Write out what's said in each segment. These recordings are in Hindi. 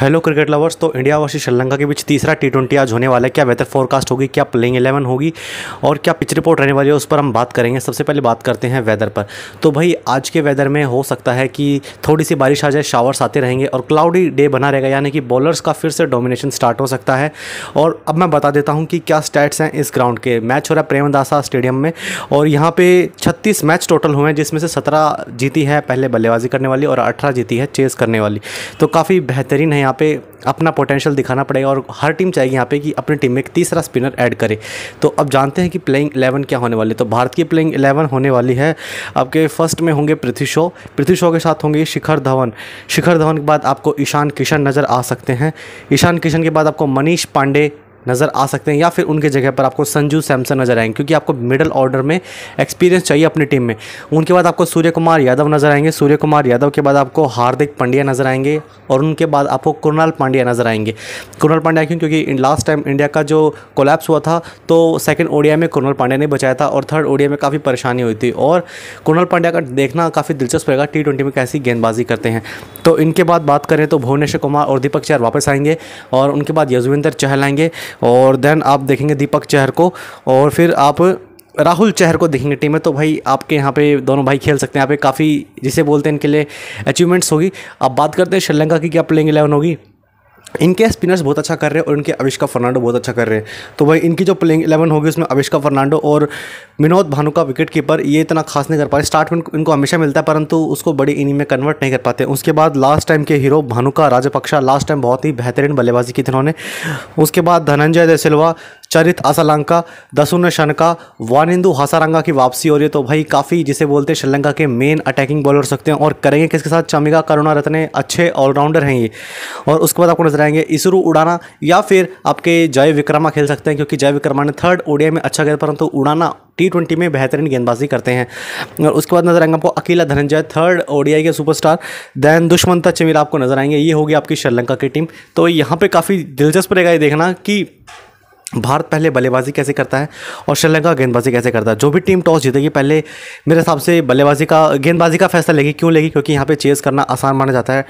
हेलो क्रिकेट लवर्स तो इंडिया वर्सेस श्रीलंका के बीच तीसरा टी ट्वेंटी आज होने वाला है क्या वेदर फोरकास्ट होगी क्या प्लेइंग एलेवन होगी और क्या पिच रिपोर्ट रहने वाली है उस पर हम बात करेंगे सबसे पहले बात करते हैं वेदर पर तो भाई आज के वेदर में हो सकता है कि थोड़ी सी बारिश आ जाए शावर्स आते रहेंगे और क्लाउडी डे बना रहेगा यानी कि बॉलर्स का फिर से डोमिनेशन स्टार्ट हो सकता है और अब मैं बता देता हूँ कि क्या स्टैट्स हैं इस ग्राउंड के मैच हो रहा है प्रेमदासा स्टेडियम में और यहाँ पर छत्तीस मैच टोटल हुए हैं जिसमें से सत्रह जीती है पहले बल्लेबाजी करने वाली और अठारह जीती है चेस करने वाली तो काफ़ी बेहतरीन है यहाँ पे अपना पोटेंशियल दिखाना पड़ेगा और हर टीम चाहेगी यहाँ पे कि अपनी टीम में एक तीसरा स्पिनर ऐड करे तो अब जानते हैं कि प्लेइंग एलेवन क्या होने वाली है तो भारत की प्लेइंग एलेवन होने वाली है आपके फर्स्ट में होंगे पृथ्वी शो पृथ्वी शो के साथ होंगे शिखर धवन शिखर धवन के बाद आपको ईशान किशन नज़र आ सकते हैं ईशान किशन के बाद आपको मनीष पांडे नज़र आ सकते हैं या फिर उनके जगह पर आपको संजू सैमसन नज़र आएंगे क्योंकि आपको मिडल ऑर्डर में एक्सपीरियंस चाहिए अपनी टीम में उनके बाद आपको सूर्य कुमार यादव नज़र आएंगे सूर्य कुमार यादव के बाद आपको हार्दिक पांड्या नज़र आएंगे और उनके बाद आपको कुणाल पांड्या नज़र आएंगे कुणाल पांड्या क्यों क्योंकि लास्ट टाइम इंडिया का जो कोलैप्स हुआ था तो सेकेंड ओडिया में कुणाल पांड्या ने बचाया था और थर्ड ओडिया में काफ़ी परेशानी हुई थी और कुणाल पांड्या का देखना काफ़ी दिलचस्प रहेगा टी में कैसी गेंदबाजी करते हैं तो इनके बाद बात करें तो भुवनेश्वर कुमार और दीपक चार वापस आएंगे और उनके बाद यजुविंदर चहल आएंगे और देन आप देखेंगे दीपक चहर को और फिर आप राहुल चहर को देखेंगे टीम में तो भाई आपके यहाँ पे दोनों भाई खेल सकते हैं यहाँ पे काफ़ी जिसे बोलते हैं इनके लिए अचीवमेंट्स होगी अब बात करते हैं श्रीलंका की क्या प्लेइंग एलेवन होगी इनके स्पिनर्स बहुत अच्छा कर रहे हैं और इनके अविष्का फर्नांडो बहुत अच्छा कर रहे हैं तो भाई इनकी जो प्लेइंग इलेवन होगी उसमें अविष्का फर्नांडो और विनोद भानु का विकेट कीपर ये इतना खास नहीं कर पा रहे स्टार्ट में इनको हमेशा मिलता है परंतु उसको बड़ी इनिंग में कन्वर्ट नहीं कर पाते उसके बाद लास्ट टाइम के hero Bhanuka Rajapaksa last time बहुत ही बेहतरीन बल्लेबाजी की थी उन्होंने उसके बाद धनंजय देसिल्वा चरित असलंका दसुन शनका वानिंदु हासारंगा की वापसी हो रही है तो भाई काफ़ी जिसे बोलते हैं श्रीलंका के मेन अटैकिंग बॉलर सकते हैं और करेंगे किसके साथ चमिका करुणा रत्ने अच्छे ऑलराउंडर हैं ये और उसके बाद आपको नजर आएंगे इसरू उड़ाना या फिर आपके जय विक्रमा खेल सकते हैं क्योंकि जय विक्रमा ने थर्ड ओडिया में अच्छा खेला परंतु उड़ाना टी ट्वेंटी में बेहतरीन गेंदबाजी करते हैं और उसके बाद नजर आएंगे आपको अकेला धनंजय थर्ड ओडीआई के सुपरस्टार दैन दुष्मंता चमीला आपको नजर आएंगे ये होगी आपकी श्रीलंका की टीम तो यहाँ पे काफ़ी दिलचस्प रहेगा ये देखना कि भारत पहले बल्लेबाजी कैसे करता है और श्रीलंका गेंदबाजी कैसे करता है जो भी टीम टॉस जीतेगी पहले मेरे हिसाब से बल्लेबाजी का गेंदबाजी का फैसला लेगी क्यों लेगी क्योंकि यहाँ पे चेस करना आसान माना जाता है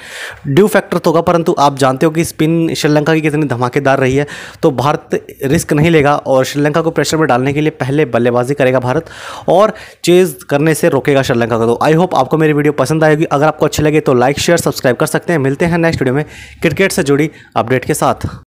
ड्यू फैक्टर तो होगा परंतु आप जानते हो कि स्पिन श्रीलंका की कितनी धमाकेदार रही है तो भारत रिस्क नहीं लेगा और श्रीलंका को प्रेशर में डालने के लिए पहले बल्लेबाजी करेगा भारत और चेज करने से रोकेगा श्रीलंका का तो आई होप आपको मेरी वीडियो पसंद आएगी अगर आपको अच्छी लगे तो लाइक शेयर सब्सक्राइब कर सकते हैं मिलते हैं नेक्स्ट वीडियो में क्रिकेट से जुड़ी अपडेट के साथ